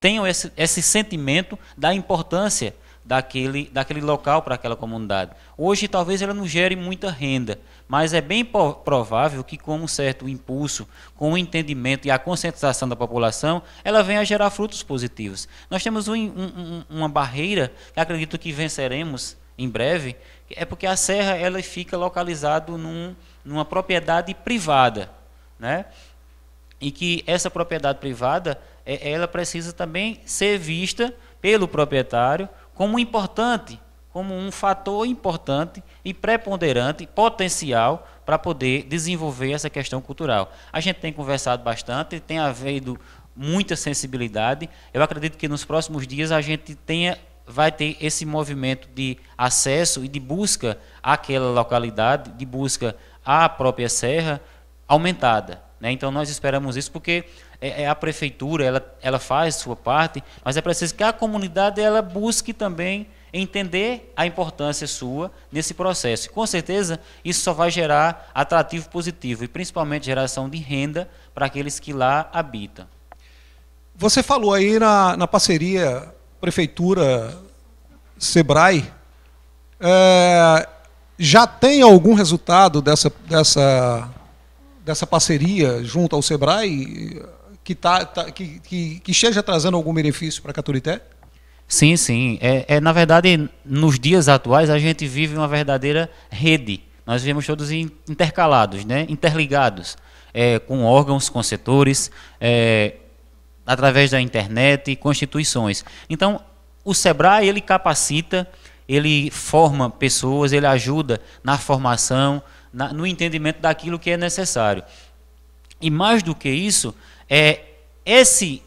tenham esse, esse sentimento da importância daquele, daquele local para aquela comunidade. Hoje, talvez ela não gere muita renda, mas é bem provável que, com um certo impulso, com o entendimento e a conscientização da população, ela venha a gerar frutos positivos. Nós temos um, um, uma barreira que acredito que venceremos em breve, é porque a serra ela fica localizada num, numa propriedade privada. Né? e que essa propriedade privada é, ela precisa também ser vista pelo proprietário como importante, como um fator importante e preponderante, potencial para poder desenvolver essa questão cultural. A gente tem conversado bastante, tem havido muita sensibilidade. Eu acredito que nos próximos dias a gente tenha vai ter esse movimento de acesso e de busca àquela localidade, de busca à própria serra aumentada né? Então nós esperamos isso porque é, é a prefeitura ela, ela faz sua parte, mas é preciso que a comunidade ela busque também entender a importância sua nesse processo. com certeza isso só vai gerar atrativo positivo e principalmente geração de renda para aqueles que lá habitam. Você falou aí na, na parceria prefeitura Sebrae. É, já tem algum resultado dessa, dessa dessa parceria junto ao Sebrae que, tá, tá que, que, que, esteja trazendo algum benefício para Caturité? Sim, sim. É, é, na verdade, nos dias atuais, a gente vive uma verdadeira rede. Nós vivemos todos intercalados, né? interligados, é, com órgãos, com setores, é, através da internet e constituições. Então, o SEBRAE, ele capacita, ele forma pessoas, ele ajuda na formação, na, no entendimento daquilo que é necessário. E mais do que isso, é esse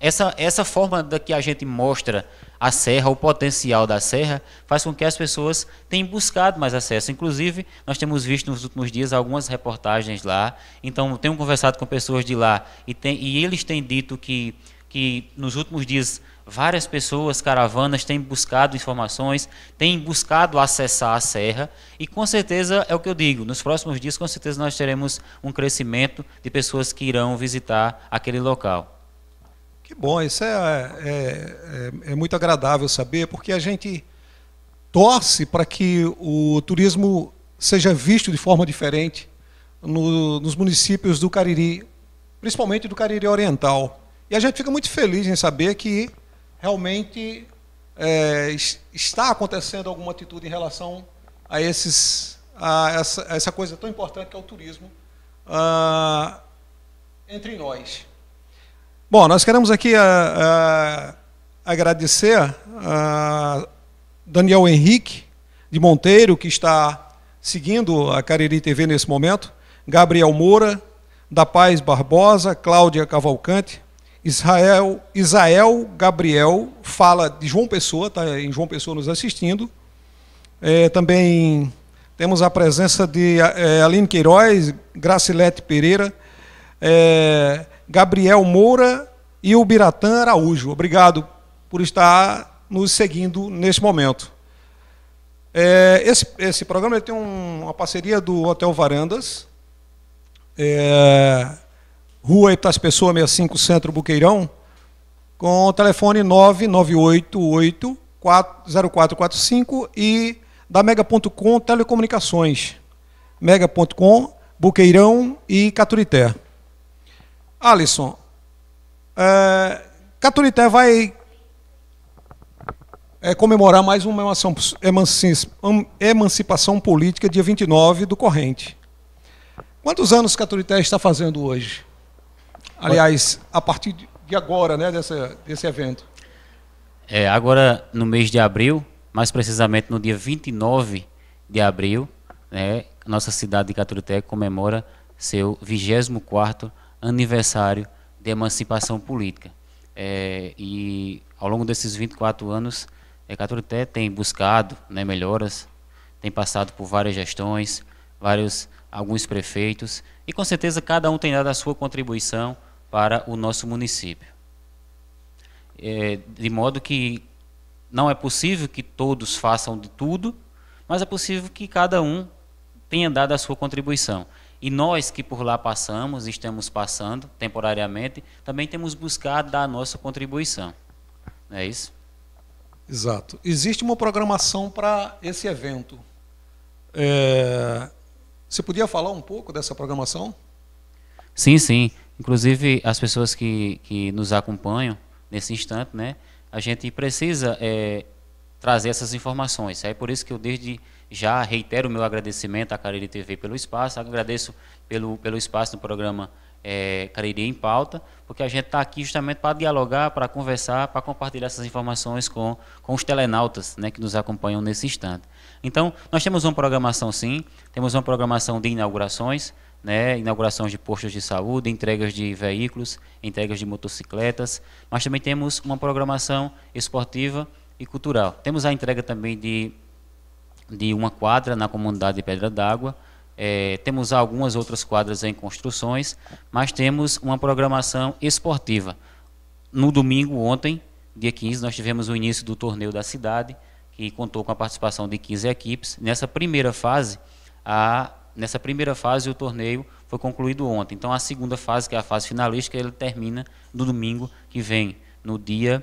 essa, essa forma da que a gente mostra a serra, o potencial da serra, faz com que as pessoas tenham buscado mais acesso. Inclusive, nós temos visto nos últimos dias algumas reportagens lá. Então, tenho conversado com pessoas de lá e, tem, e eles têm dito que, que nos últimos dias Várias pessoas, caravanas, têm buscado informações, têm buscado acessar a serra e com certeza é o que eu digo. Nos próximos dias, com certeza nós teremos um crescimento de pessoas que irão visitar aquele local. Que bom, isso é, é, é, é muito agradável saber, porque a gente torce para que o turismo seja visto de forma diferente no, nos municípios do Cariri, principalmente do Cariri Oriental. E a gente fica muito feliz em saber que realmente é, está acontecendo alguma atitude em relação a, esses, a, essa, a essa coisa tão importante que é o turismo ah, entre nós. Bom, nós queremos aqui ah, ah, agradecer a Daniel Henrique de Monteiro, que está seguindo a Cariri TV nesse momento, Gabriel Moura, da Paz Barbosa, Cláudia Cavalcante, Israel, Israel Gabriel fala de João Pessoa, está em João Pessoa nos assistindo. É, também temos a presença de é, Aline Queiroz, Gracilete Pereira, é, Gabriel Moura e o Biratã Araújo. Obrigado por estar nos seguindo neste momento. É, esse, esse programa tem um, uma parceria do Hotel Varandas. É, Rua Epitácio Pessoa, 65, Centro Buqueirão, com o telefone 9988 0445 e da Mega.com Telecomunicações. Mega.com, Buqueirão e Caturité. Alisson, é, Caturité vai é, comemorar mais uma emancipação política, dia 29 do corrente. Quantos anos Caturité está fazendo hoje? Aliás, a partir de agora, né, dessa, desse evento. É, agora no mês de abril, mais precisamente no dia 29 de abril, né, nossa cidade de Caturité comemora seu 24º aniversário de emancipação política. É, e ao longo desses 24 anos, é, Caturité tem buscado né, melhoras, tem passado por várias gestões, vários alguns prefeitos, e com certeza cada um tem dado a sua contribuição para o nosso município. É, de modo que não é possível que todos façam de tudo, mas é possível que cada um tenha dado a sua contribuição. E nós que por lá passamos, estamos passando temporariamente, também temos buscado dar a nossa contribuição. Não é isso? Exato. Existe uma programação para esse evento. É... Você podia falar um pouco dessa programação? Sim, sim. Inclusive, as pessoas que, que nos acompanham nesse instante, né, a gente precisa é, trazer essas informações. É por isso que eu, desde já, reitero o meu agradecimento à Cariri TV pelo espaço, agradeço pelo, pelo espaço do programa é, Cariri em Pauta, porque a gente está aqui justamente para dialogar, para conversar, para compartilhar essas informações com, com os telenautas né, que nos acompanham nesse instante. Então, nós temos uma programação, sim, temos uma programação de inaugurações, né, inaugurações de postos de saúde, entregas de veículos, entregas de motocicletas, mas também temos uma programação esportiva e cultural. Temos a entrega também de, de uma quadra na comunidade de Pedra d'Água, é, temos algumas outras quadras em construções, mas temos uma programação esportiva. No domingo, ontem, dia 15, nós tivemos o início do torneio da cidade, que contou com a participação de 15 equipes. Nessa primeira fase, a Nessa primeira fase, o torneio foi concluído ontem. Então, a segunda fase, que é a fase finalística, ele termina no domingo que vem, no dia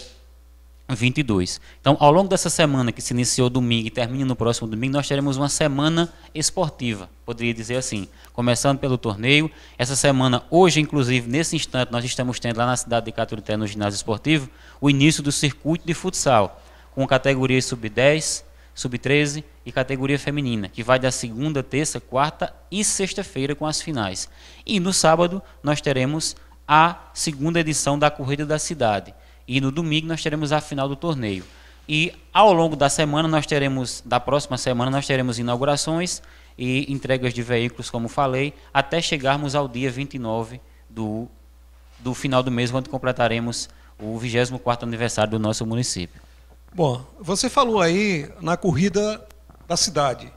22. Então, ao longo dessa semana, que se iniciou domingo e termina no próximo domingo, nós teremos uma semana esportiva, poderia dizer assim. Começando pelo torneio, essa semana, hoje, inclusive, nesse instante, nós estamos tendo lá na cidade de Caturité, no ginásio esportivo, o início do circuito de futsal, com categorias sub-10, sub-13 e categoria feminina, que vai da segunda, terça, quarta e sexta-feira com as finais. E no sábado nós teremos a segunda edição da Corrida da Cidade. E no domingo nós teremos a final do torneio. E ao longo da semana nós teremos, da próxima semana nós teremos inaugurações e entregas de veículos, como falei, até chegarmos ao dia 29 do, do final do mês, quando completaremos o 24º aniversário do nosso município. Bom, você falou aí na corrida da cidade.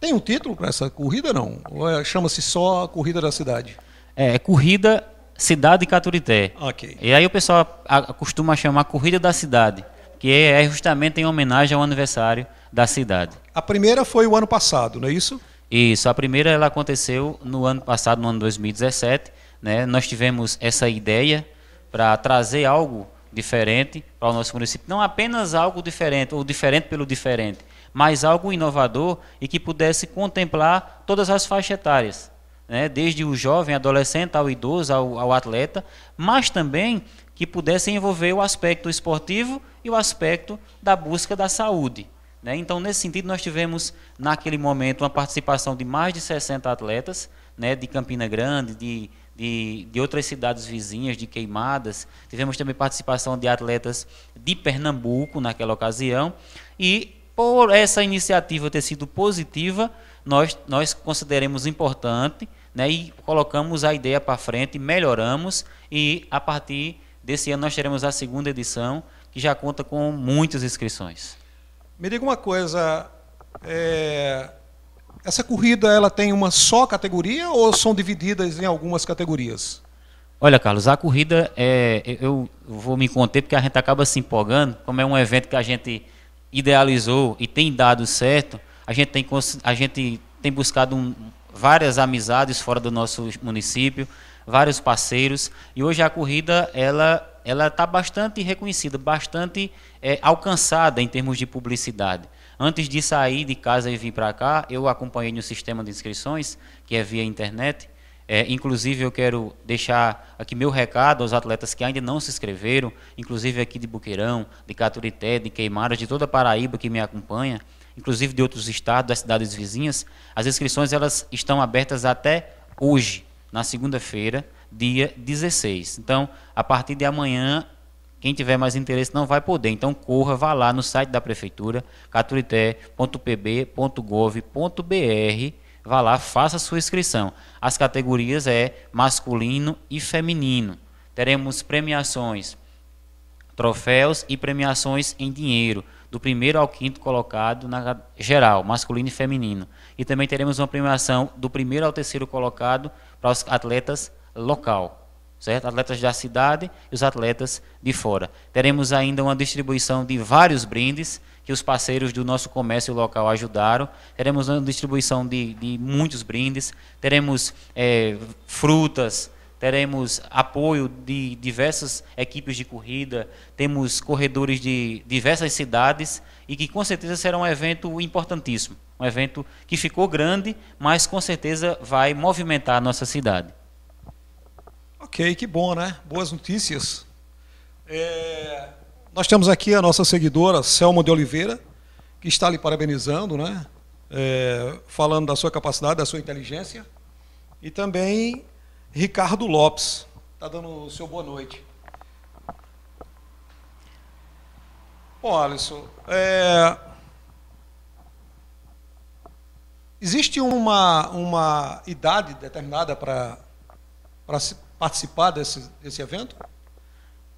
Tem um título para essa corrida não? Ou é, chama-se só a corrida da cidade? É, é corrida cidade Caturité. Ok. E aí o pessoal costuma chamar corrida da cidade, que é, é justamente em homenagem ao aniversário da cidade. A primeira foi o ano passado, não é isso? Isso, a primeira ela aconteceu no ano passado, no ano 2017. Né? Nós tivemos essa ideia para trazer algo diferente para o nosso município. Não apenas algo diferente, ou diferente pelo diferente, mas algo inovador e que pudesse contemplar todas as faixas etárias. Né? Desde o jovem, adolescente, ao idoso, ao, ao atleta, mas também que pudesse envolver o aspecto esportivo e o aspecto da busca da saúde. Né? Então, nesse sentido, nós tivemos, naquele momento, uma participação de mais de 60 atletas né? de Campina Grande, de de, de outras cidades vizinhas, de queimadas. Tivemos também participação de atletas de Pernambuco naquela ocasião. E por essa iniciativa ter sido positiva, nós, nós consideremos importante né, e colocamos a ideia para frente, melhoramos e a partir desse ano nós teremos a segunda edição, que já conta com muitas inscrições. Me diga uma coisa, é, essa corrida ela tem uma só categoria ou são divididas em algumas categorias? Olha, Carlos, a corrida é, eu vou me conter porque a gente acaba se empolgando, como é um evento que a gente idealizou e tem dado certo, a gente tem, a gente tem buscado um, várias amizades fora do nosso município, vários parceiros, e hoje a corrida ela ela está bastante reconhecida, bastante é, alcançada em termos de publicidade. Antes de sair de casa e vir para cá, eu acompanhei no sistema de inscrições, que é via internet. É, inclusive, eu quero deixar aqui meu recado aos atletas que ainda não se inscreveram, inclusive aqui de Buqueirão, de Caturité, de Queimara, de toda a Paraíba que me acompanha, inclusive de outros estados, das cidades vizinhas. As inscrições elas estão abertas até hoje, na segunda-feira, dia 16. Então, a partir de amanhã, quem tiver mais interesse não vai poder. Então corra, vá lá no site da prefeitura, caturité.pb.gov.br, vá lá, faça sua inscrição. As categorias é masculino e feminino. Teremos premiações, troféus e premiações em dinheiro, do primeiro ao quinto colocado na geral, masculino e feminino. E também teremos uma premiação do primeiro ao terceiro colocado para os atletas local certo? Atletas da cidade e os atletas de fora. Teremos ainda uma distribuição de vários brindes que os parceiros do nosso comércio local ajudaram. Teremos uma distribuição de, de muitos brindes, teremos é, frutas, teremos apoio de diversas equipes de corrida, temos corredores de diversas cidades e que com certeza será um evento importantíssimo. Um evento que ficou grande, mas com certeza vai movimentar a nossa cidade. Ok, que bom, né? Boas notícias. É, nós temos aqui a nossa seguidora, Selma de Oliveira, que está lhe parabenizando, né? É, falando da sua capacidade, da sua inteligência. E também Ricardo Lopes, está dando o seu boa noite. Bom, Alisson, é, existe uma, uma idade determinada para participar desse, desse evento?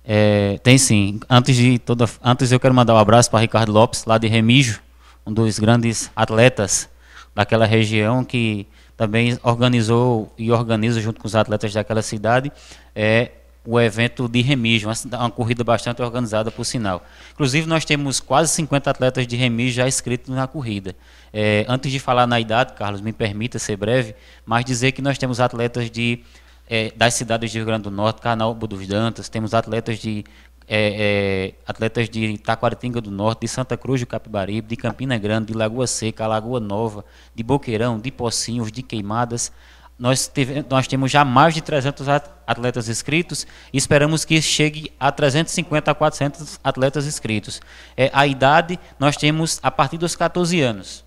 É, tem sim. Antes de toda, antes eu quero mandar um abraço para Ricardo Lopes, lá de Remígio, um dos grandes atletas daquela região que também organizou e organiza junto com os atletas daquela cidade é o evento de Remígio, uma, uma corrida bastante organizada por sinal. Inclusive nós temos quase 50 atletas de Remígio já inscritos na corrida. É, antes de falar na idade, Carlos, me permita ser breve, mas dizer que nós temos atletas de é, das cidades do Rio Grande do Norte, Carnaúba dos Dantas, temos atletas de é, é, atletas de Itaquaritinga do Norte, de Santa Cruz do Capibaribe, de Campina Grande, de Lagoa Seca, Lagoa Nova, de Boqueirão, de Pocinhos, de Queimadas. Nós, teve, nós temos já mais de 300 atletas inscritos e esperamos que chegue a 350 a 400 atletas inscritos. É, a idade, nós temos a partir dos 14 anos.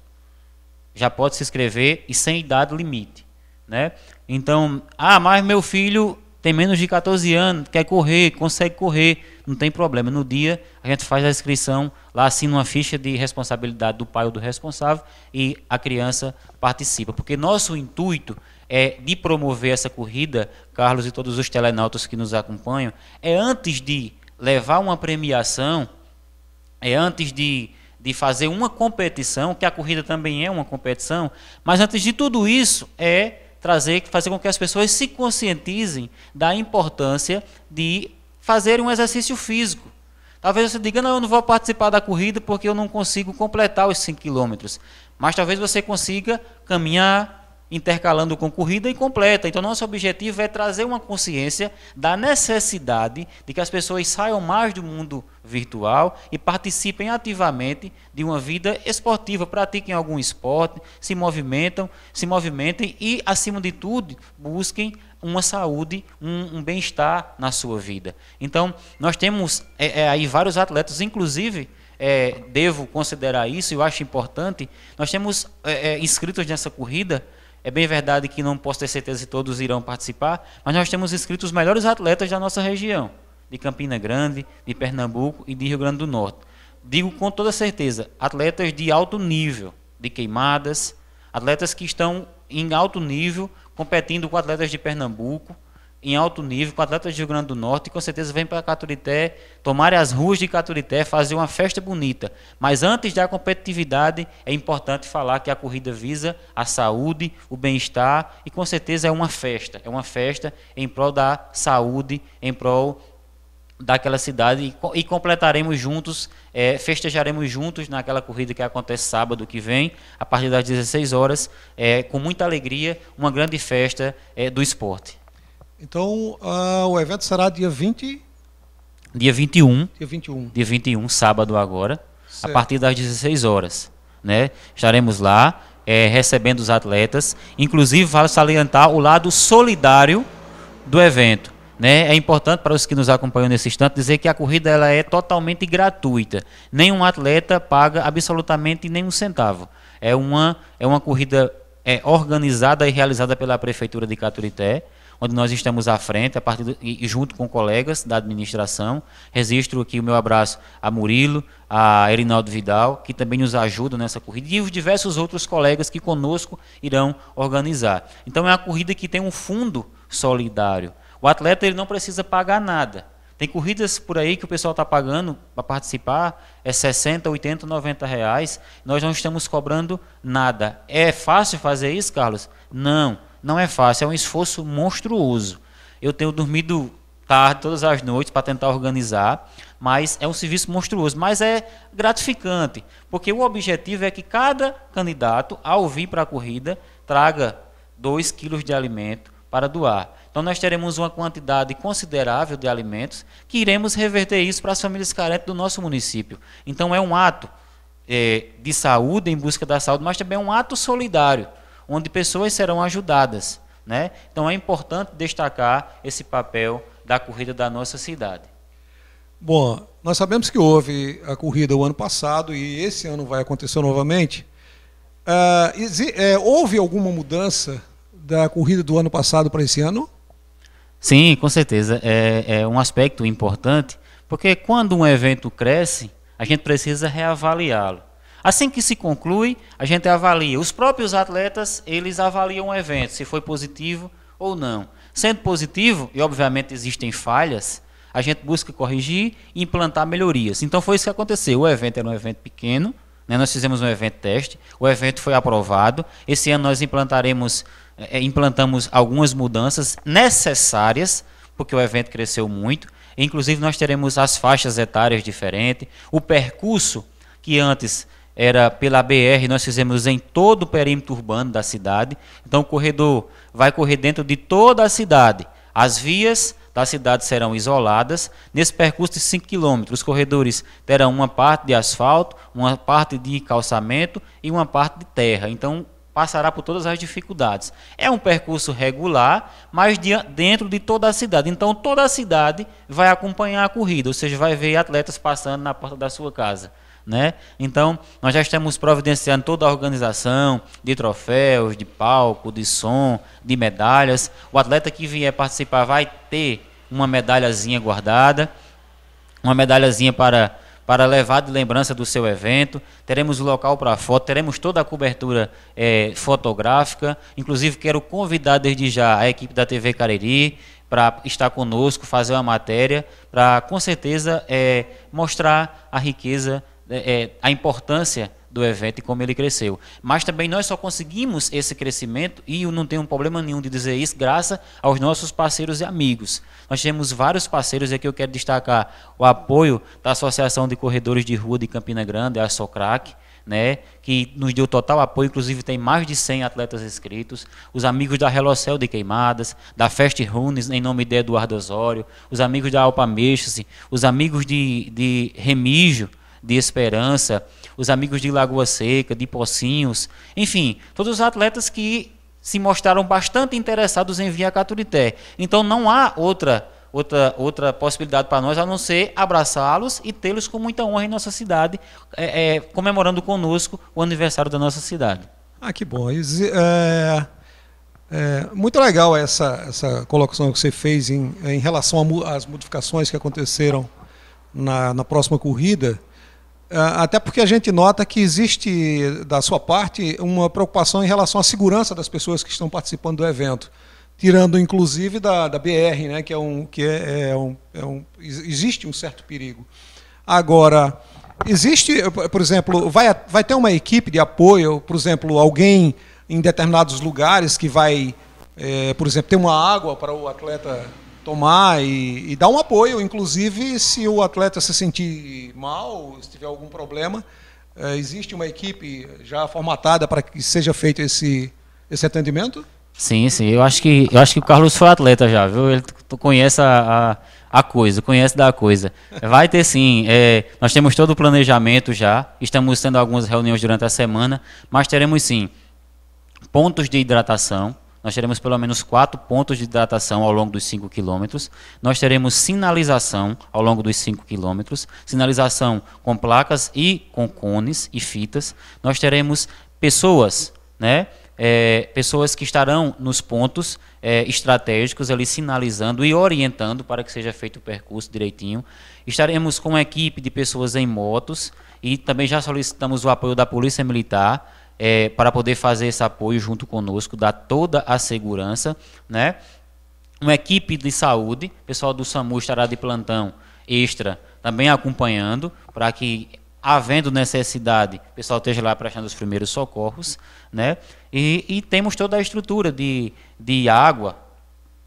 Já pode se inscrever e sem idade limite. Né? Então, ah, mas meu filho tem menos de 14 anos, quer correr, consegue correr, não tem problema. No dia, a gente faz a inscrição, lá assina uma ficha de responsabilidade do pai ou do responsável e a criança participa. Porque nosso intuito é de promover essa corrida, Carlos e todos os telenautas que nos acompanham, é antes de levar uma premiação, é antes de, de fazer uma competição, que a corrida também é uma competição, mas antes de tudo isso é trazer, fazer com que as pessoas se conscientizem da importância de fazer um exercício físico. Talvez você diga, não, eu não vou participar da corrida porque eu não consigo completar os 5 quilômetros. Mas talvez você consiga caminhar, intercalando com corrida e completa. Então, nosso objetivo é trazer uma consciência da necessidade de que as pessoas saiam mais do mundo virtual e participem ativamente de uma vida esportiva, pratiquem algum esporte, se movimentam, se movimentem e, acima de tudo, busquem uma saúde, um, um bem-estar na sua vida. Então, nós temos é, é, aí vários atletas, inclusive é, devo considerar isso, eu acho importante, nós temos é, é, inscritos nessa corrida é bem verdade que não posso ter certeza se todos irão participar, mas nós temos inscritos os melhores atletas da nossa região, de Campina Grande, de Pernambuco e de Rio Grande do Norte. Digo com toda certeza, atletas de alto nível, de queimadas, atletas que estão em alto nível competindo com atletas de Pernambuco, em alto nível, com atletas do Rio Grande do Norte, e com certeza vem para Caturité, tomar as ruas de Caturité, fazer uma festa bonita. Mas antes da competitividade, é importante falar que a corrida visa a saúde, o bem-estar, e com certeza é uma festa. É uma festa em prol da saúde, em prol daquela cidade e, completaremos juntos, é, festejaremos juntos naquela corrida que acontece sábado que vem, a partir das 16 horas, é, com muita alegria, uma grande festa é, do esporte. Então, uh, o evento será dia 20? Dia 21. Dia 21. Dia 21, sábado agora, certo. a partir das 16 horas. Né? Estaremos lá é, recebendo os atletas. Inclusive, vale salientar o lado solidário do evento. Né? É importante para os que nos acompanham nesse instante dizer que a corrida ela é totalmente gratuita. Nenhum atleta paga absolutamente nenhum centavo. É uma, é uma corrida é, organizada e realizada pela Prefeitura de Caturité, onde nós estamos à frente, a partir do, e junto com colegas da administração. Registro aqui o meu abraço a Murilo, a Erinaldo Vidal, que também nos ajudam nessa corrida, e os diversos outros colegas que conosco irão organizar. Então é uma corrida que tem um fundo solidário. O atleta ele não precisa pagar nada. Tem corridas por aí que o pessoal está pagando para participar, é 60, 80, 90 reais. Nós não estamos cobrando nada. É fácil fazer isso, Carlos? Não não é fácil, é um esforço monstruoso. Eu tenho dormido tarde todas as noites para tentar organizar, mas é um serviço monstruoso, mas é gratificante, porque o objetivo é que cada candidato, ao vir para a corrida, traga 2 quilos de alimento para doar. Então nós teremos uma quantidade considerável de alimentos que iremos reverter isso para as famílias carentes do nosso município. Então é um ato é, de saúde em busca da saúde, mas também é um ato solidário onde pessoas serão ajudadas. Né? Então é importante destacar esse papel da corrida da nossa cidade. Bom, nós sabemos que houve a corrida o ano passado e esse ano vai acontecer novamente. Ah, é, houve alguma mudança da corrida do ano passado para esse ano? Sim, com certeza. É, é, um aspecto importante, porque quando um evento cresce, a gente precisa reavaliá-lo. Assim que se conclui, a gente avalia. Os próprios atletas, eles avaliam o evento, se foi positivo ou não. Sendo positivo, e obviamente existem falhas, a gente busca corrigir e implantar melhorias. Então foi isso que aconteceu. O evento era um evento pequeno, né? nós fizemos um evento teste, o evento foi aprovado. Esse ano nós implantaremos, é, implantamos algumas mudanças necessárias, porque o evento cresceu muito. Inclusive nós teremos as faixas etárias diferentes, o percurso que antes era pela BR, nós fizemos em todo o perímetro urbano da cidade. Então o corredor vai correr dentro de toda a cidade. As vias da cidade serão isoladas. Nesse percurso de 5 km, os corredores terão uma parte de asfalto, uma parte de calçamento e uma parte de terra. Então passará por todas as dificuldades. É um percurso regular, mas dentro de toda a cidade. Então toda a cidade vai acompanhar a corrida, ou seja, vai ver atletas passando na porta da sua casa. Né? Então, nós já estamos providenciando toda a organização de troféus, de palco, de som, de medalhas. O atleta que vier participar vai ter uma medalhazinha guardada, uma medalhazinha para, para levar de lembrança do seu evento. Teremos o local para foto, teremos toda a cobertura é, fotográfica. Inclusive, quero convidar desde já a equipe da TV Cariri para estar conosco, fazer uma matéria, para com certeza é, mostrar a riqueza né, é, a importância do evento e como ele cresceu. Mas também nós só conseguimos esse crescimento, e eu não tenho um problema nenhum de dizer isso, graças aos nossos parceiros e amigos. Nós temos vários parceiros, e aqui eu quero destacar o apoio da Associação de Corredores de Rua de Campina Grande, a Socrac, né, que nos deu total apoio, inclusive tem mais de 100 atletas inscritos, os amigos da Relocel de Queimadas, da Fest Runes, em nome de Eduardo Osório, os amigos da Alpa os amigos de, de Remígio, de Esperança, os amigos de Lagoa Seca, de Pocinhos, enfim, todos os atletas que se mostraram bastante interessados em vir a Caturité. Então não há outra outra, outra possibilidade para nós, a não ser abraçá-los e tê-los com muita honra em nossa cidade, é, é, comemorando conosco o aniversário da nossa cidade. Ah, que bom. É, é muito legal essa, essa colocação que você fez em, em relação às modificações que aconteceram na, na próxima corrida. Ah, até porque a gente nota que existe, da sua parte, uma preocupação em relação à segurança das pessoas que estão participando do evento, tirando inclusive da, da BR, né, que, é um, que é, é, um, é um, existe um certo perigo. Agora, existe, por exemplo, vai, vai ter uma equipe de apoio, por exemplo, alguém em determinados lugares que vai, é, por exemplo, ter uma água para o atleta tomar e, e, dar um apoio, inclusive se o atleta se sentir mal, se tiver algum problema, é, existe uma equipe já formatada para que seja feito esse, esse atendimento? Sim, sim. Eu acho que eu acho que o Carlos foi atleta já, viu? Ele conhece a, a, a coisa, conhece da coisa. Vai ter sim. É, nós temos todo o planejamento já. Estamos tendo algumas reuniões durante a semana, mas teremos sim pontos de hidratação nós teremos pelo menos quatro pontos de hidratação ao longo dos 5 quilômetros. Nós teremos sinalização ao longo dos 5 quilômetros, sinalização com placas e com cones e fitas. Nós teremos pessoas, né? É, pessoas que estarão nos pontos é, estratégicos ali sinalizando e orientando para que seja feito o percurso direitinho. Estaremos com uma equipe de pessoas em motos e também já solicitamos o apoio da Polícia Militar é, para poder fazer esse apoio junto conosco, dar toda a segurança, né? Uma equipe de saúde, o pessoal do SAMU estará de plantão extra também acompanhando, para que, havendo necessidade, o pessoal esteja lá prestando os primeiros socorros, né? E, e temos toda a estrutura de, de água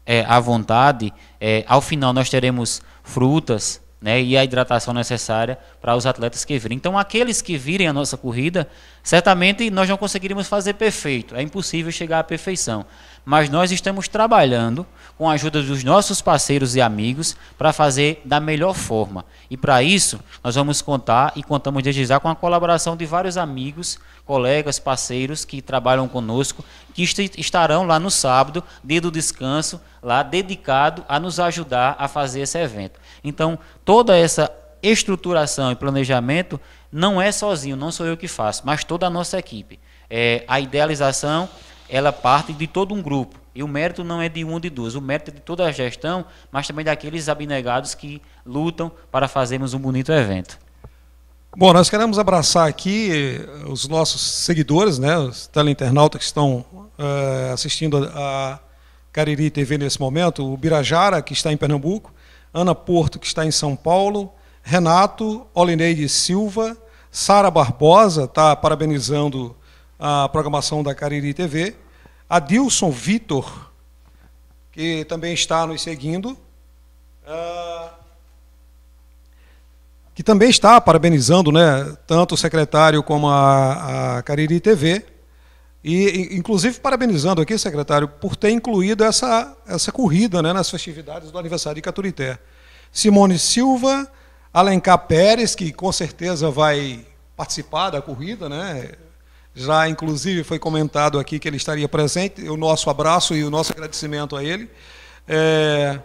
é, à vontade. É, ao final nós teremos frutas, né, e a hidratação necessária para os atletas que virem. Então, aqueles que virem a nossa corrida, certamente nós não conseguiríamos fazer perfeito, é impossível chegar à perfeição. Mas nós estamos trabalhando com a ajuda dos nossos parceiros e amigos para fazer da melhor forma. E para isso, nós vamos contar e contamos desde já com a colaboração de vários amigos, colegas, parceiros que trabalham conosco, que estarão lá no sábado, dia do descanso, lá dedicado a nos ajudar a fazer esse evento. Então, toda essa estruturação e planejamento não é sozinho, não sou eu que faço, mas toda a nossa equipe. É, a idealização, ela parte de todo um grupo. E o mérito não é de um ou de duas, o mérito é de toda a gestão, mas também daqueles abnegados que lutam para fazermos um bonito evento. Bom, nós queremos abraçar aqui eh, os nossos seguidores, né, os teleinternautas que estão eh, assistindo a Cariri TV nesse momento, o Birajara, que está em Pernambuco, Ana Porto, que está em São Paulo, Renato Olineide Silva, Sara Barbosa, está parabenizando a programação da Cariri TV, Adilson Vitor, que também está nos seguindo, ah, que também está parabenizando né, tanto o secretário como a, a Cariri TV, e, inclusive, parabenizando aqui, secretário, por ter incluído essa, essa corrida né, nas festividades do aniversário de Caturité. Simone Silva, Alencar Pérez, que com certeza vai participar da corrida, né? já inclusive foi comentado aqui que ele estaria presente, o nosso abraço e o nosso agradecimento a ele. É,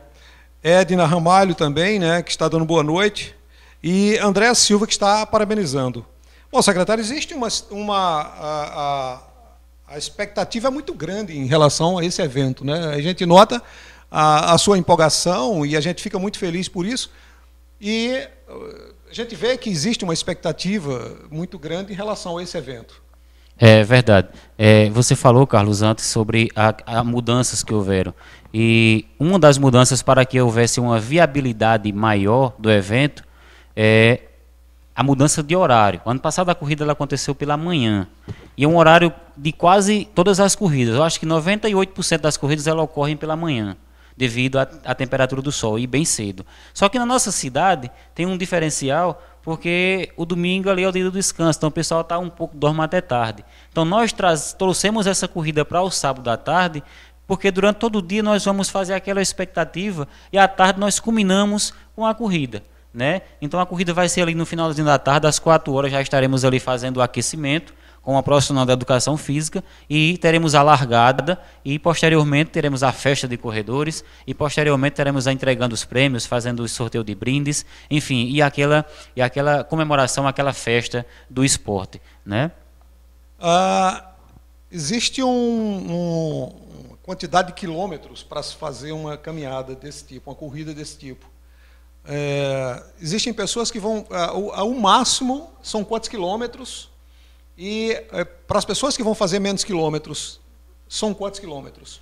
Edna Ramalho também, né, que está dando boa noite, e André Silva, que está parabenizando. Bom, secretário, existe uma, uma a, a expectativa é muito grande em relação a esse evento. Né? A gente nota a, a sua empolgação e a gente fica muito feliz por isso. E eh, a gente vê que existe uma expectativa muito grande em relação a esse evento. É verdade. É, você falou, Carlos, antes sobre as mudanças que houveram. E uma das mudanças para que houvesse uma viabilidade maior do evento é a mudança de horário. Ano passado a corrida aconteceu pela manhã. E é um horário de quase todas as corridas. Eu acho que 98% das corridas elas ocorrem pela manhã, devido à, à temperatura do sol, e bem cedo. Só que na nossa cidade tem um diferencial porque o domingo ali é o dia do descanso, então o pessoal está um pouco dorme até tarde. Então nós trouxemos essa corrida para o sábado à tarde, porque durante todo o dia nós vamos fazer aquela expectativa e à tarde nós culminamos com a corrida. Né? Então a corrida vai ser ali no finalzinho da tarde, às 4 horas já estaremos ali fazendo o aquecimento com a profissional da educação física e teremos a largada e posteriormente teremos a festa de corredores e posteriormente teremos a entregando os prêmios, fazendo o sorteio de brindes, enfim, e aquela e aquela comemoração, aquela festa do esporte, né? Uh, existe um, um, uma quantidade de quilômetros para se fazer uma caminhada desse tipo, uma corrida desse tipo. É, existem pessoas que vão. a, ao máximo, são quantos quilômetros? E é, eh, para as pessoas que vão fazer menos quilômetros, são quantos quilômetros?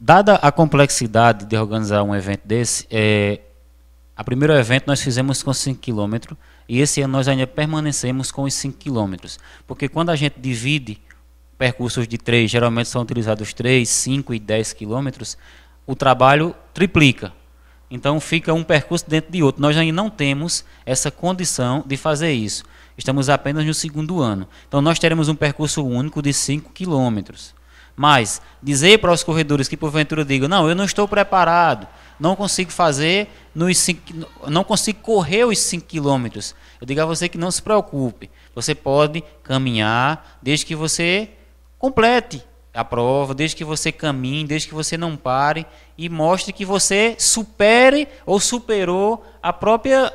Dada a complexidade de organizar um evento desse, é, a primeiro evento nós fizemos com 5 quilômetros e esse ano nós ainda permanecemos com os 5 quilômetros. Porque quando a gente divide percursos de 3, geralmente são utilizados 3, 5 e 10 quilômetros, o trabalho triplica. Então fica um percurso dentro de outro. Nós ainda não temos essa condição de fazer isso. Estamos apenas no segundo ano. Então, nós teremos um percurso único de 5 quilômetros. Mas, dizer para os corredores que porventura digam, não, eu não estou preparado, não consigo fazer, nos cinco, não consigo correr os 5 quilômetros. Eu digo a você que não se preocupe. Você pode caminhar desde que você complete a prova, desde que você caminhe, desde que você não pare e mostre que você supere ou superou a própria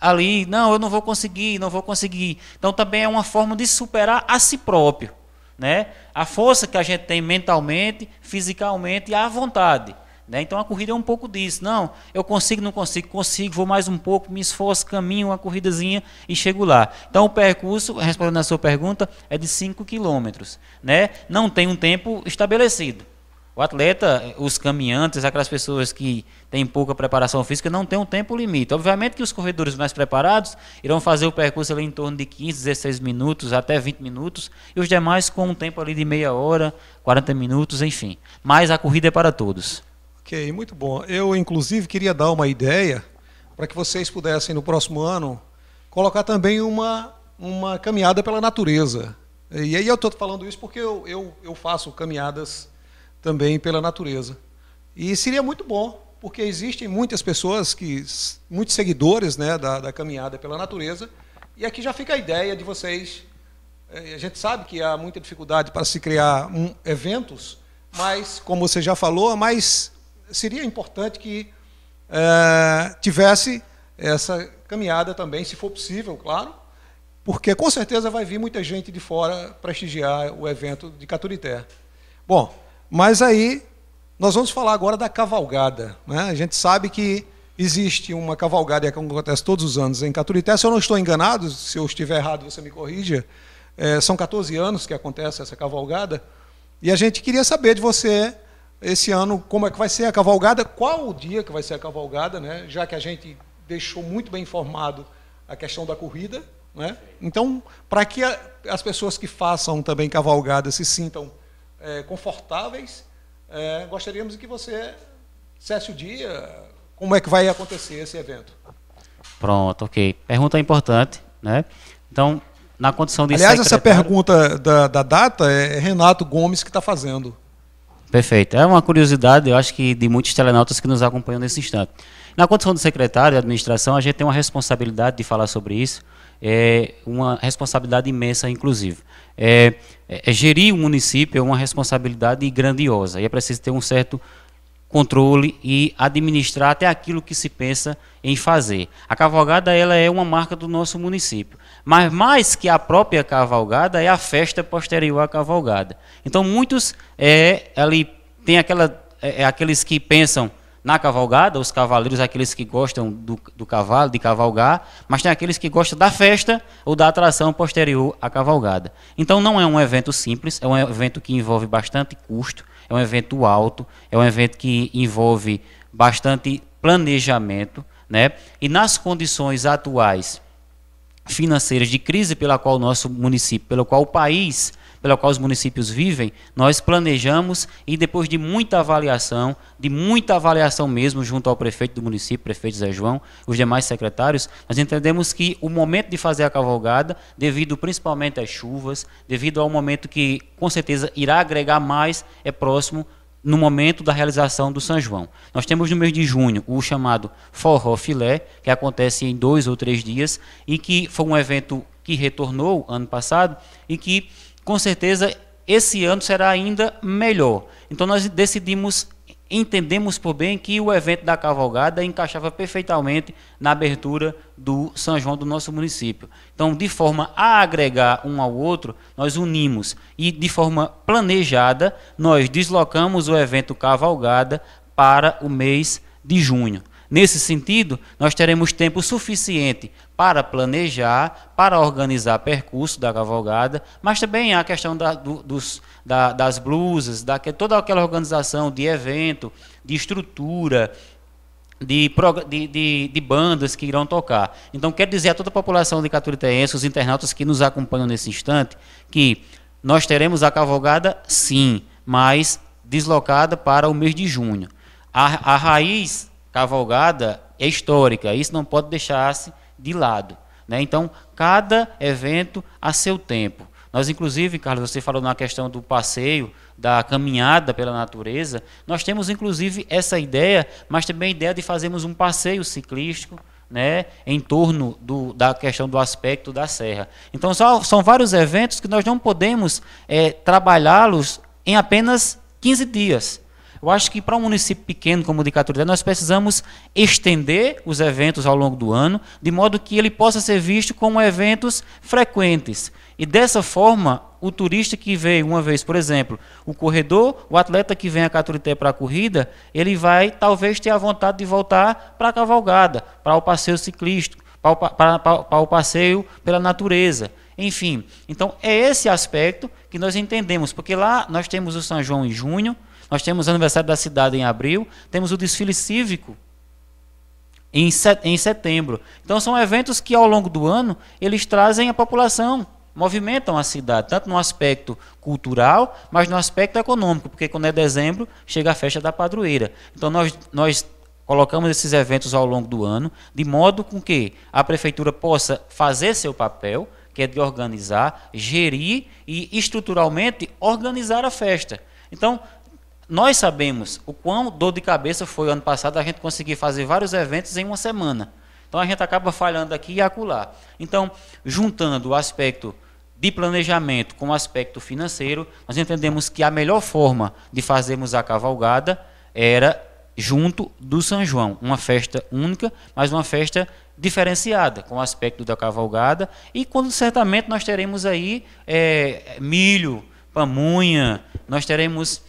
ali, não, eu não vou conseguir, não vou conseguir. Então também é uma forma de superar a si próprio, né? A força que a gente tem mentalmente, fisicamente e à vontade, né? Então a corrida é um pouco disso. Não, eu consigo, não consigo, consigo, vou mais um pouco, me esforço, caminho uma corridazinha e chego lá. Então o percurso, respondendo à sua pergunta, é de 5 quilômetros, né? Não tem um tempo estabelecido. O atleta, os caminhantes, aquelas pessoas que têm pouca preparação física, não tem um tempo limite. Obviamente que os corredores mais preparados irão fazer o percurso ali em torno de 15, 16 minutos, até 20 minutos, e os demais com um tempo ali de meia hora, 40 minutos, enfim. Mas a corrida é para todos. Ok, muito bom. Eu, inclusive, queria dar uma ideia para que vocês pudessem, no próximo ano, colocar também uma, uma caminhada pela natureza. E aí eu estou falando isso porque eu, eu, eu faço caminhadas também pela natureza. E seria muito bom, porque existem muitas pessoas, que, muitos seguidores né, da, da caminhada pela natureza, e aqui já fica a ideia de vocês. Eh, a gente sabe que há muita dificuldade para se criar um, eventos, mas, como você já falou, é mas seria importante que é, tivesse essa caminhada também, se for possível, claro, porque com certeza vai vir muita gente de fora prestigiar o evento de Caturité. Bom, mas aí, nós vamos falar agora da cavalgada. Né? A gente sabe que existe uma cavalgada que acontece todos os anos em Caturité. Se eu não estou enganado, se eu estiver errado, você me corrija. É, são 14 anos que acontece essa cavalgada. E a gente queria saber de você, esse ano, como é que vai ser a cavalgada, qual o dia que vai ser a cavalgada, né? já que a gente deixou muito bem informado a questão da corrida. Né? Então, para que as pessoas que façam também cavalgada se sintam é, confortáveis, é, gostaríamos que você dissesse o dia, como é que vai acontecer esse evento. Pronto, ok. Pergunta importante, né? Então, na condição de Aliás, secretário... essa pergunta da, da data é, é Renato Gomes que está fazendo. Perfeito. É uma curiosidade, eu acho que de muitos telenautas que nos acompanham nesse instante. Na condição de secretário de administração, a gente tem uma responsabilidade de falar sobre isso, é uma responsabilidade imensa, inclusive. É, é, gerir o município é uma responsabilidade grandiosa e é preciso ter um certo controle e administrar até aquilo que se pensa em fazer. A cavalgada ela é uma marca do nosso município, mas mais que a própria cavalgada é a festa posterior à cavalgada. Então muitos é ali tem aquela é, é aqueles que pensam na cavalgada, os cavaleiros, aqueles que gostam do, do, cavalo, de cavalgar, mas tem aqueles que gostam da festa ou da atração posterior à cavalgada. Então não é um evento simples, é um evento que envolve bastante custo, é um evento alto, é um evento que envolve bastante planejamento, né? E nas condições atuais financeiras de crise pela qual o nosso município, pelo qual o país pela qual os municípios vivem, nós planejamos e depois de muita avaliação, de muita avaliação mesmo junto ao prefeito do município, prefeito Zé João, os demais secretários, nós entendemos que o momento de fazer a cavalgada, devido principalmente às chuvas, devido ao momento que com certeza irá agregar mais, é próximo no momento da realização do São João. Nós temos no mês de junho o chamado Forró Filé, que acontece em dois ou três dias, e que foi um evento que retornou ano passado e que com certeza esse ano será ainda melhor. Então nós decidimos, entendemos por bem que o evento da cavalgada encaixava perfeitamente na abertura do São João do nosso município. Então, de forma a agregar um ao outro, nós unimos e de forma planejada, nós deslocamos o evento cavalgada para o mês de junho. Nesse sentido, nós teremos tempo suficiente para planejar, para organizar percurso da cavalgada, mas também a questão da, do, dos, da, das blusas, da, toda aquela organização de evento, de estrutura, de, de, de, bandas que irão tocar. Então, quero dizer a toda a população de Caturitaense, os internautas que nos acompanham nesse instante, que nós teremos a cavalgada, sim, mas deslocada para o mês de junho. A, a raiz cavalgada é histórica, isso não pode deixar-se de lado. Né? Então, cada evento a seu tempo. Nós, inclusive, Carlos, você falou na questão do passeio, da caminhada pela natureza, nós temos, inclusive, essa ideia, mas também a ideia de fazermos um passeio ciclístico, né, em torno do, da questão do aspecto da serra. Então, só, são vários eventos que nós não podemos é, trabalhá-los em apenas 15 dias. Eu acho que para um município pequeno como o de Caturité nós precisamos estender os eventos ao longo do ano, de modo que ele possa ser visto como eventos frequentes. E dessa forma, o turista que veio uma vez, por exemplo, o corredor, o atleta que vem a Caturité para a corrida, ele vai talvez ter a vontade de voltar para a cavalgada, para o passeio ciclístico, para o, para o passeio pela natureza. Enfim, então é esse aspecto que nós entendemos, porque lá nós temos o São João em junho, nós temos o aniversário da cidade em abril, temos o desfile cívico em setembro. Então são eventos que ao longo do ano eles trazem a população, movimentam a cidade, tanto no aspecto cultural, mas no aspecto econômico, porque quando é dezembro chega a festa da padroeira. Então nós, nós colocamos esses eventos ao longo do ano, de modo com que a prefeitura possa fazer seu papel, que é de organizar, gerir e estruturalmente organizar a festa. Então, nós sabemos o quão dor de cabeça foi o ano passado a gente conseguir fazer vários eventos em uma semana. Então a gente acaba falhando aqui e acolá. Então, juntando o aspecto de planejamento com o aspecto financeiro, nós entendemos que a melhor forma de fazermos a cavalgada era junto do São João, uma festa única, mas uma festa diferenciada com o aspecto da cavalgada e quando certamente nós teremos aí é, milho, pamunha, nós teremos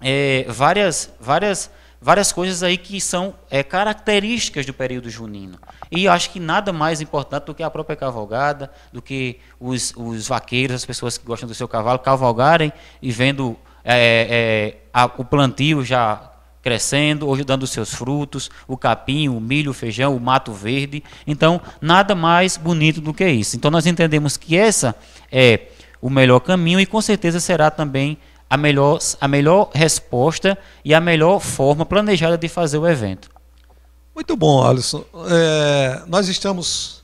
é, várias, várias, várias coisas aí que são é, características do período junino. E acho que nada mais importante do que a própria cavalgada, do que os, os vaqueiros, as pessoas que gostam do seu cavalo, cavalgarem e vendo é, é a, o plantio já crescendo, hoje dando seus frutos, o capim, o milho, o feijão, o mato verde. Então, nada mais bonito do que isso. Então, nós entendemos que essa é o melhor caminho e com certeza será também a melhor, a melhor resposta e a melhor forma planejada de fazer o evento. Muito bom, Alisson. É, nós estamos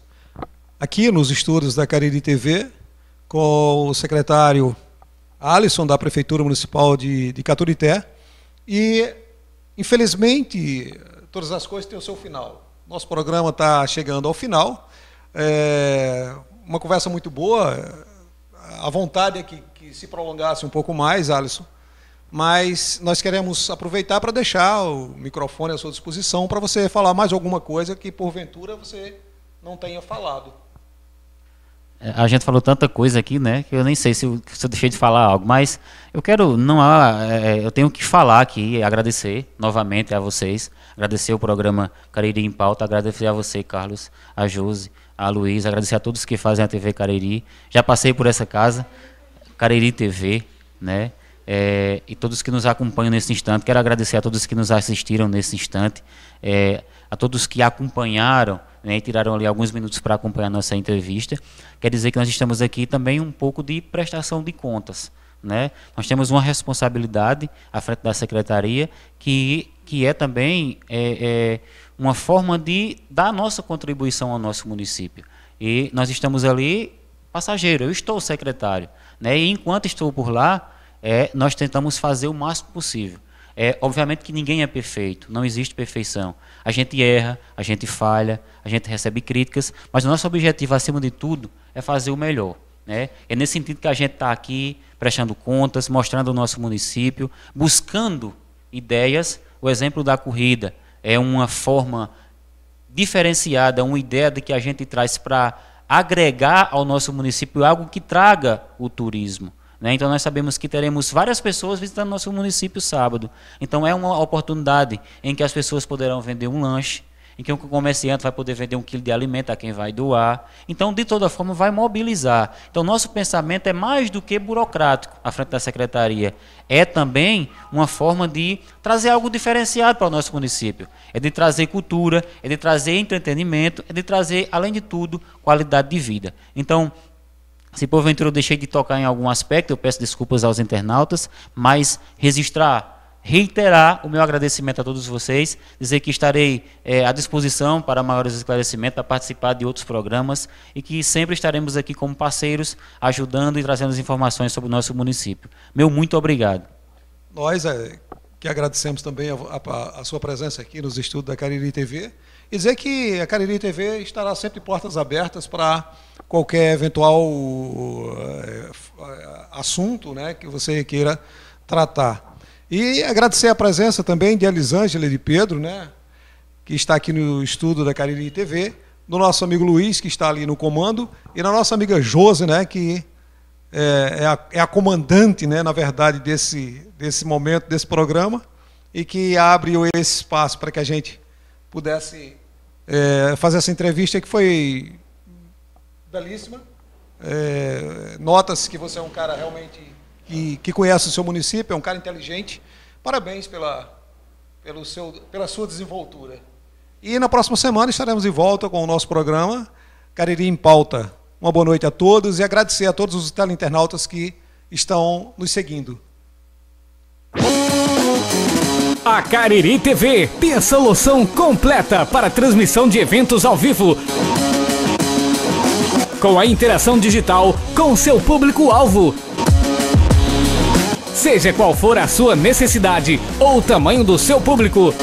aqui nos estúdios da Cariri TV com o secretário Alisson da Prefeitura Municipal de, de Caturité e, infelizmente, todas as coisas têm o seu final. Nosso programa está chegando ao final. É, uma conversa muito boa. A vontade é que se prolongasse um pouco mais, Alisson, mas nós queremos aproveitar para deixar o microfone à sua disposição para você falar mais alguma coisa que porventura você não tenha falado. É, a gente falou tanta coisa aqui, né, que eu nem sei se eu, se eu deixei de falar algo, mas eu quero, não há, é, é eu tenho que falar aqui, agradecer novamente a vocês, agradecer o programa Cariri em Pauta, agradecer a você, Carlos, a Josi, a Luiz, agradecer a todos que fazem a TV Cariri. Já passei por essa casa, Cariri TV, né? É, e todos que nos acompanham nesse instante. Quero agradecer a todos que nos assistiram nesse instante, é, a todos que acompanharam né, e tiraram ali alguns minutos para acompanhar nossa entrevista. Quer dizer que nós estamos aqui também um pouco de prestação de contas. Né? Nós temos uma responsabilidade à frente da secretaria que, que é também é, é uma forma de dar nossa contribuição ao nosso município. E nós estamos ali passageiro, eu estou secretário, né? E enquanto estou por lá, é, nós tentamos fazer o máximo possível. É, obviamente que ninguém é perfeito, não existe perfeição. A gente erra, a gente falha, a gente recebe críticas, mas o nosso objetivo, acima de tudo, é fazer o melhor. Né? É nesse sentido que a gente está aqui prestando contas, mostrando o nosso município, buscando ideias. O exemplo da corrida é uma forma diferenciada, uma ideia de que a gente traz para agregar ao nosso município algo que traga o turismo. Né? Então, nós sabemos que teremos várias pessoas visitando nosso município sábado. Então, é uma oportunidade em que as pessoas poderão vender um lanche, em que um comerciante vai poder vender um quilo de alimento a quem vai doar. Então, de toda forma, vai mobilizar. Então, nosso pensamento é mais do que burocrático à frente da secretaria. É também uma forma de trazer algo diferenciado para o nosso município. É de trazer cultura, é de trazer entretenimento, é de trazer, além de tudo, qualidade de vida. Então, se porventura eu deixei de tocar em algum aspecto, eu peço desculpas aos internautas, mas registrar reiterar o meu agradecimento a todos vocês, dizer que estarei é, à disposição para maiores esclarecimentos, para participar de outros programas e que sempre estaremos aqui como parceiros, ajudando e trazendo as informações sobre o nosso município. Meu muito obrigado. Nós é, que agradecemos também a, a, a, sua presença aqui nos estudos da Cariri TV e dizer que a Cariri TV estará sempre portas abertas para qualquer eventual uh, assunto né, que você queira tratar. E agradecer a presença também de Elisângela e de Pedro, né? que está aqui no estudo da Cariri TV, do nosso amigo Luiz, que está ali no comando, e da nossa amiga Josi, né? que é, é, a, é a comandante, né? na verdade, desse, desse momento, desse programa, e que abre esse espaço para que a gente pudesse é, fazer essa entrevista que foi belíssima. É, Nota-se que você é um cara realmente e que conhece o seu município, é um cara inteligente. Parabéns pela, pelo seu, pela sua desenvoltura. E na próxima semana estaremos de volta com o nosso programa Cariri em Pauta. Uma boa noite a todos e agradecer a todos os teleinternautas que estão nos seguindo. A Cariri TV tem a solução completa para a transmissão de eventos ao vivo. Com a interação digital com seu público-alvo Seja qual for a sua necessidade ou o tamanho do seu público,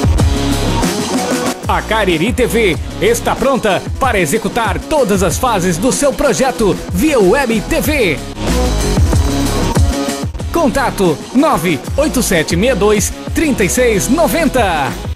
a Cariri TV está pronta para executar todas as fases do seu projeto via Web TV. Contato 98762 3690.